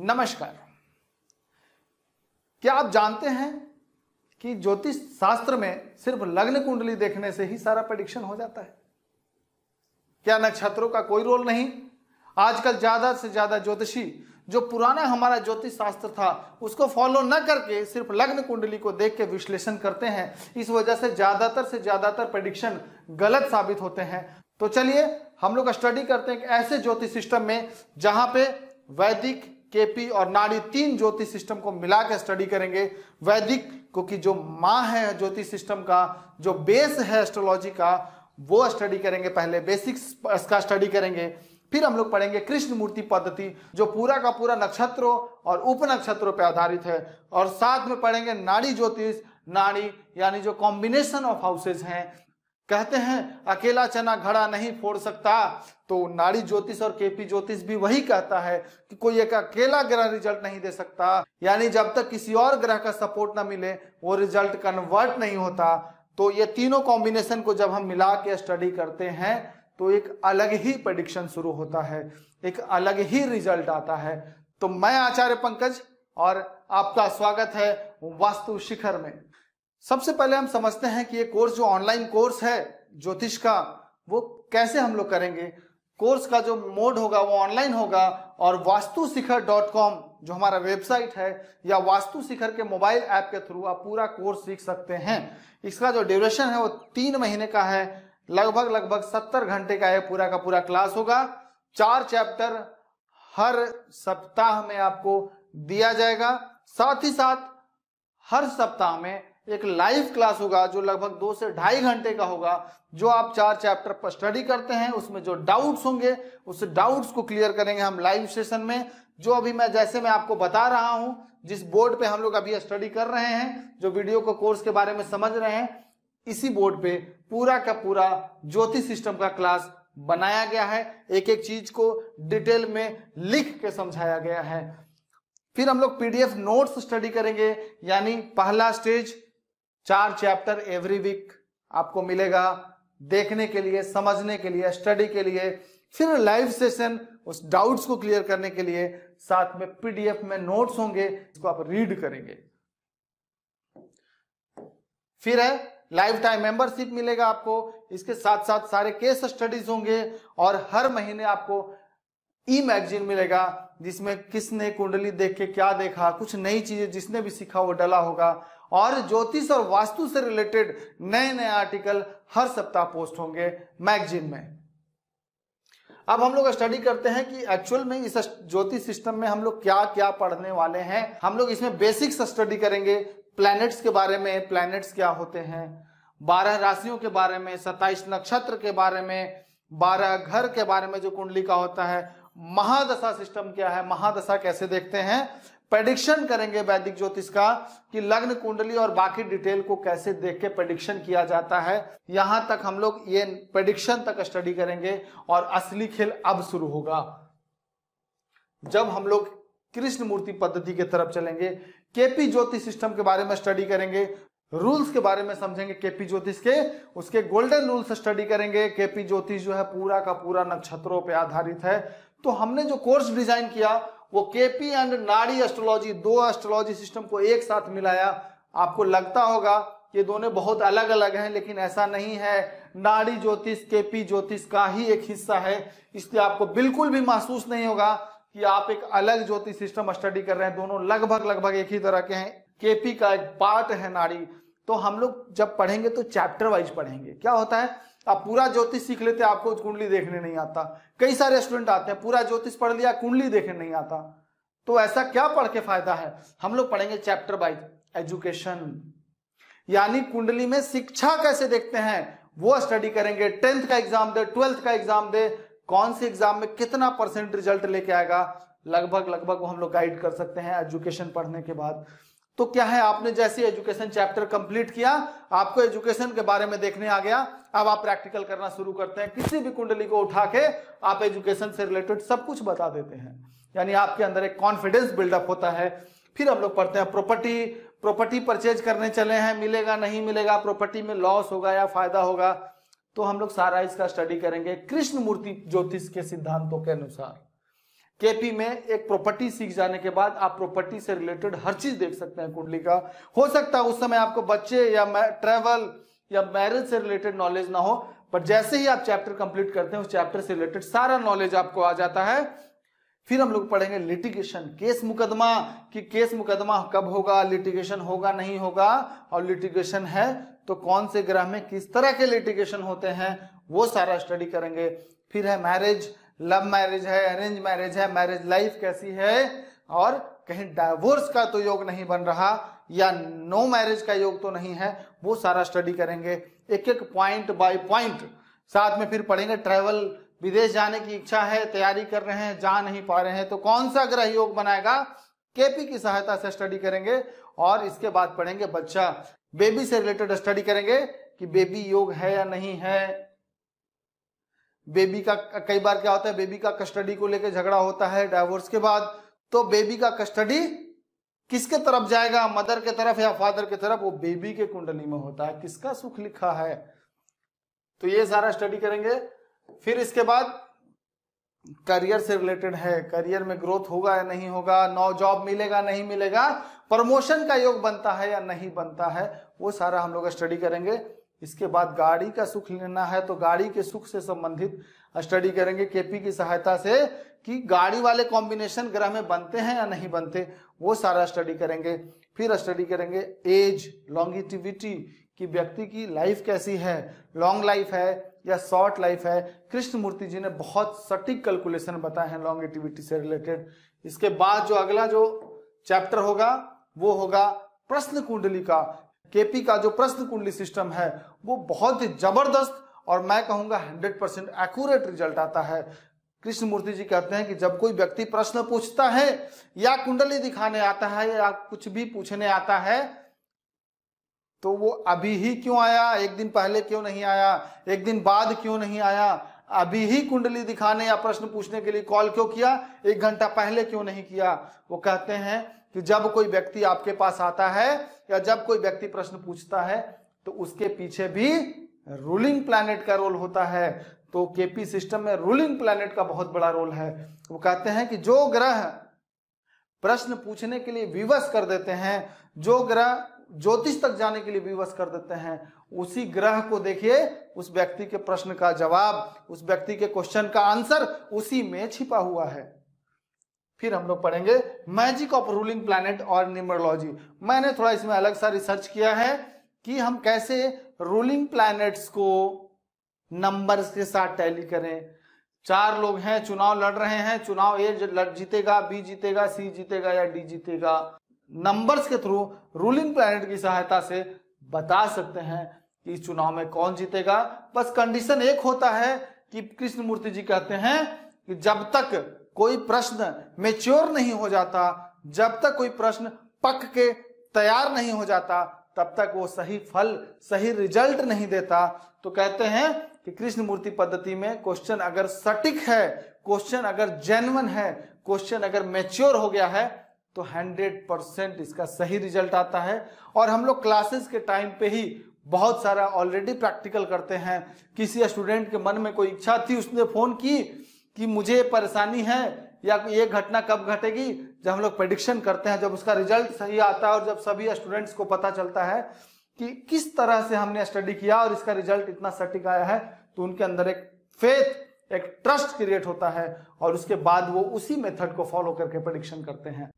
नमस्कार क्या आप जानते हैं कि ज्योतिष शास्त्र में सिर्फ लग्न कुंडली देखने से ही सारा प्रडिक्शन हो जाता है क्या नक्षत्रों का कोई रोल नहीं आजकल ज्यादा से ज्यादा ज्योतिषी जो पुराना हमारा ज्योतिष शास्त्र था उसको फॉलो न करके सिर्फ लग्न कुंडली को देख के विश्लेषण करते हैं इस वजह से ज्यादातर से ज्यादातर प्रडिक्शन गलत साबित होते हैं तो चलिए हम लोग स्टडी करते हैं कि ऐसे ज्योतिष सिस्टम में जहां पे वैदिक केपी और नाड़ी तीन ज्योतिष सिस्टम को मिला के स्टडी करेंगे वैदिक क्योंकि जो माँ है ज्योतिष सिस्टम का जो बेस है एस्ट्रोलॉजी का वो स्टडी करेंगे पहले बेसिक्स इसका स्टडी करेंगे फिर हम लोग पढ़ेंगे कृष्ण मूर्ति पद्धति जो पूरा का पूरा नक्षत्रों और उप नक्षत्रों पर आधारित है और साथ में पढ़ेंगे नाड़ी ज्योतिष नाड़ी यानी जो कॉम्बिनेशन ऑफ हाउसेज हैं कहते हैं अकेला चना घड़ा नहीं फोड़ सकता तो नारी ज्योतिष और केपी ज्योतिष भी वही कहता है कि कोई एक अकेला ग्रह रिजल्ट नहीं दे सकता यानी जब तक किसी और ग्रह का सपोर्ट ना मिले वो रिजल्ट कन्वर्ट नहीं होता तो ये तीनों कॉम्बिनेशन को जब हम मिला के स्टडी करते हैं तो एक अलग ही प्रडिक्शन शुरू होता है एक अलग ही रिजल्ट आता है तो मैं आचार्य पंकज और आपका स्वागत है वास्तु शिखर में सबसे पहले हम समझते हैं कि ये कोर्स जो ऑनलाइन कोर्स है ज्योतिष का वो कैसे हम लोग करेंगे कोर्स का जो मोड होगा वो ऑनलाइन होगा और वास्तु शिखर डॉट कॉम जो हमारा वेबसाइट है या वास्तु शिखर के मोबाइल ऐप के थ्रू आप पूरा कोर्स सीख सकते हैं इसका जो ड्यूरेशन है वो तीन महीने का है लगभग लगभग सत्तर घंटे का है पूरा का पूरा क्लास होगा चार चैप्टर हर सप्ताह में आपको दिया जाएगा साथ ही साथ हर सप्ताह में एक लाइव क्लास होगा जो लगभग दो से ढाई घंटे का होगा जो आप चार चैप्टर पर स्टडी करते हैं उसमें जो डाउट्स होंगे उस डाउट्स को क्लियर करेंगे हम लाइव सेशन में जो अभी मैं जैसे मैं आपको बता रहा हूं जिस बोर्ड पे हम लोग अभी स्टडी कर रहे हैं जो वीडियो को कोर्स के बारे में समझ रहे हैं इसी बोर्ड पे पूरा का पूरा ज्योतिष सिस्टम का क्लास बनाया गया है एक एक चीज को डिटेल में लिख के समझाया गया है फिर हम लोग पीडीएफ नोट्स स्टडी करेंगे यानी पहला स्टेज चार चैप्टर एवरी वीक आपको मिलेगा देखने के लिए समझने के लिए स्टडी के लिए फिर लाइव सेशन उस डाउट्स को क्लियर करने के लिए साथ में पीडीएफ में नोट्स होंगे इसको आप रीड करेंगे फिर है लाइफ टाइम मेंबरशिप मिलेगा आपको इसके साथ साथ सारे केस स्टडीज होंगे और हर महीने आपको ई मैगजीन मिलेगा जिसमें किसने कुंडली देख के क्या देखा कुछ नई चीजें जिसने भी सीखा वो डला होगा और ज्योतिष और वास्तु से रिलेटेड नए नए आर्टिकल हर सप्ताह पोस्ट होंगे मैगजीन में अब हम लोग स्टडी करते हैं कि एक्चुअल में इस ज्योतिष सिस्टम में हम लोग क्या क्या पढ़ने वाले हैं हम लोग इसमें बेसिक्स स्टडी करेंगे प्लैनेट्स के बारे में प्लैनेट्स क्या होते हैं बारह राशियों के बारे में सत्ताईस नक्षत्र के बारे में बारह घर के बारे में जो कुंडली का होता है महादशा सिस्टम क्या है महादशा कैसे देखते हैं प्रडिक्शन करेंगे वैदिक ज्योतिष का कि लग्न कुंडली और बाकी डिटेल को कैसे देख के प्रडिक्शन किया जाता है यहां तक हम लोग ये प्रडिक्शन तक स्टडी करेंगे और असली खेल अब शुरू होगा जब हम लोग कृष्ण मूर्ति पद्धति के तरफ चलेंगे केपी ज्योतिष सिस्टम के बारे में स्टडी करेंगे रूल्स के बारे में समझेंगे केपी ज्योतिष के उसके गोल्डन रूल्स स्टडी करेंगे केपी ज्योतिष जो है पूरा का पूरा नक्षत्रों पर आधारित है तो हमने जो कोर्स डिजाइन किया वो केपी एंड नाड़ी एस्ट्रोलॉजी दो एस्ट्रोलॉजी सिस्टम को एक साथ मिलाया आपको लगता होगा ये दोनों बहुत अलग अलग हैं लेकिन ऐसा नहीं है नाड़ी ज्योतिष केपी ज्योतिष का ही एक हिस्सा है इसलिए आपको बिल्कुल भी महसूस नहीं होगा कि आप एक अलग ज्योतिष सिस्टम स्टडी कर रहे हैं दोनों लगभग लगभग एक ही तरह के हैं केपी का एक पार्ट है नाड़ी तो हम लोग जब पढ़ेंगे तो चैप्टर वाइज पढ़ेंगे क्या होता है आप पूरा ज्योतिष सीख लेते आपको कुंडली देखने नहीं आता कई सारे स्टूडेंट आते हैं पूरा ज्योतिष पढ़ लिया कुंडली देखने नहीं आता तो ऐसा क्या पढ़ के फायदा है हम लोग पढ़ेंगे चैप्टर वाइज एजुकेशन यानी कुंडली में शिक्षा कैसे देखते हैं वो स्टडी करेंगे टेंथ का एग्जाम दे ट्वेल्थ का एग्जाम दे कौन से एग्जाम में कितना परसेंट रिजल्ट लेके आएगा लगभग लगभग हम लोग गाइड कर सकते हैं एजुकेशन पढ़ने के बाद तो क्या है आपने जैसे एजुकेशन चैप्टर कंप्लीट किया आपको एजुकेशन के बारे में देखने आ गया अब आप प्रैक्टिकल करना शुरू करते हैं किसी भी कुंडली को उठा के आप एजुकेशन से रिलेटेड सब कुछ बता देते हैं यानी आपके अंदर एक कॉन्फिडेंस बिल्डअप होता है फिर हम लोग पढ़ते हैं प्रॉपर्टी प्रॉपर्टी परचेज करने चले हैं मिलेगा नहीं मिलेगा प्रॉपर्टी में लॉस होगा या फायदा होगा तो हम लोग सारा इसका स्टडी करेंगे कृष्ण मूर्ति ज्योतिष के सिद्धांतों के अनुसार केपी में एक प्रॉपर्टी सीख जाने के बाद आप प्रॉपर्टी से रिलेटेड हर चीज देख सकते हैं कुंडली का हो सकता है उस समय आपको बच्चे या ट्रेवल या मैरिज से रिलेटेड नॉलेज ना हो पर जैसे ही आप चैप्टर कंप्लीट करते हैं उस चैप्टर से रिलेटेड सारा नॉलेज आपको आ जाता है फिर हम लोग पढ़ेंगे लिटिगेशन केस मुकदमा कि केस मुकदमा कब होगा लिटिगेशन होगा नहीं होगा और लिटिगेशन है तो कौन से ग्रह में किस तरह के लिटिगेशन होते हैं वो सारा स्टडी करेंगे फिर है मैरिज लव मैरिज है अरेंज मैरिज है मैरिज लाइफ कैसी है और कहीं डाइवोर्स का तो योग नहीं बन रहा या नो मैरिज का योग तो नहीं है वो सारा स्टडी करेंगे एक एक पॉइंट बाय पॉइंट साथ में फिर पढ़ेंगे ट्रैवल विदेश जाने की इच्छा है तैयारी कर रहे हैं जा नहीं पा रहे हैं तो कौन सा ग्रह योग बनाएगा केपी की सहायता से स्टडी करेंगे और इसके बाद पढ़ेंगे बच्चा बेबी से रिलेटेड स्टडी करेंगे कि बेबी योग है या नहीं है बेबी का कई बार क्या होता है बेबी का कस्टडी को लेकर झगड़ा होता है डाइवोर्स के बाद तो बेबी का कस्टडी किसके तरफ जाएगा मदर के तरफ या फादर के तरफ वो बेबी के कुंडली में होता है किसका सुख लिखा है तो ये सारा स्टडी करेंगे फिर इसके बाद करियर से रिलेटेड है करियर में ग्रोथ होगा या नहीं होगा नौ जॉब मिलेगा नहीं मिलेगा प्रमोशन का योग बनता है या नहीं बनता है वो सारा हम लोग स्टडी करेंगे इसके बाद गाड़ी का सुख लेना है तो गाड़ी के सुख से संबंधित स्टडी करेंगे केपी की सहायता से कि गाड़ी वाले कॉम्बिनेशन ग्रह में बनते हैं या नहीं बनते वो सारा स्टडी करेंगे फिर स्टडी करेंगे एज लॉन्गिटिविटी कि व्यक्ति की लाइफ कैसी है लॉन्ग लाइफ है या शॉर्ट लाइफ है कृष्णमूर्ति जी ने बहुत सटीक कैलकुलेशन बताए हैं लॉन्ग एक्टिविटी से रिलेटेड इसके बाद जो अगला जो चैप्टर होगा वो होगा प्रश्न कुंडली का केपी का जो प्रश्न कुंडली सिस्टम है वो बहुत ही जबरदस्त और मैं कहूंगा हंड्रेड परसेंट एक्यूरेट रिजल्ट आता है कृष्णमूर्ति जी कहते हैं कि जब कोई व्यक्ति प्रश्न पूछता है या कुंडली दिखाने आता है या कुछ भी पूछने आता है तो वो अभी ही क्यों आया एक दिन पहले क्यों नहीं आया एक दिन बाद क्यों नहीं आया अभी ही कुंडली दिखाने या प्रश्न पूछने के लिए कॉल क्यों किया एक घंटा पहले क्यों नहीं किया वो कहते हैं कि जब कोई व्यक्ति आपके पास आता है या जब कोई व्यक्ति प्रश्न पूछता है तो उसके पीछे भी रूलिंग प्लैनेट का रोल होता है तो केपी सिस्टम में रूलिंग प्लैनेट का बहुत बड़ा रोल है वो कहते हैं कि जो ग्रह प्रश्न पूछने के लिए विवश कर देते हैं जो ग्रह ज्योतिष तक जाने के लिए विवश कर देते हैं उसी ग्रह को देखिए उस व्यक्ति के प्रश्न का जवाब उस व्यक्ति के क्वेश्चन का आंसर उसी में छिपा हुआ है फिर हम लोग पढ़ेंगे मैजिक ऑफ रूलिंग प्लैनेट और न्यूमरोलॉजी मैंने थोड़ा इसमें अलग सा रिसर्च किया है कि हम कैसे रूलिंग प्लैनेट्स को नंबर्स के साथ टैली करें चार लोग हैं चुनाव लड़ रहे हैं चुनाव ए जीतेगा बी जीतेगा सी जीतेगा या डी जीतेगा नंबर्स के थ्रू रूलिंग प्लैनेट की सहायता से बता सकते हैं कि इस चुनाव में कौन जीतेगा बस कंडीशन एक होता है कि कृष्ण मूर्ति जी कहते हैं कि जब तक कोई प्रश्न मेच्योर नहीं हो जाता जब तक कोई प्रश्न पक के तैयार नहीं हो जाता तब तक वो सही फल सही रिजल्ट नहीं देता तो कहते हैं कि कृष्ण मूर्ति पद्धति में क्वेश्चन अगर सटीक है क्वेश्चन अगर जेनवन है क्वेश्चन अगर मेच्योर हो गया है तो 100 परसेंट इसका सही रिजल्ट आता है और हम लोग क्लासेस के टाइम पे ही बहुत सारा ऑलरेडी प्रैक्टिकल करते हैं किसी स्टूडेंट के मन में कोई इच्छा थी उसने फ़ोन की कि मुझे परेशानी है या ये घटना कब घटेगी जब हम लोग प्रडिक्शन करते हैं जब उसका रिजल्ट सही आता है और जब सभी स्टूडेंट्स को पता चलता है कि किस तरह से हमने स्टडी किया और इसका रिजल्ट इतना सटीक आया है तो उनके अंदर एक फेथ एक ट्रस्ट क्रिएट होता है और उसके बाद वो उसी मेथड को फॉलो करके प्रडिक्शन करते हैं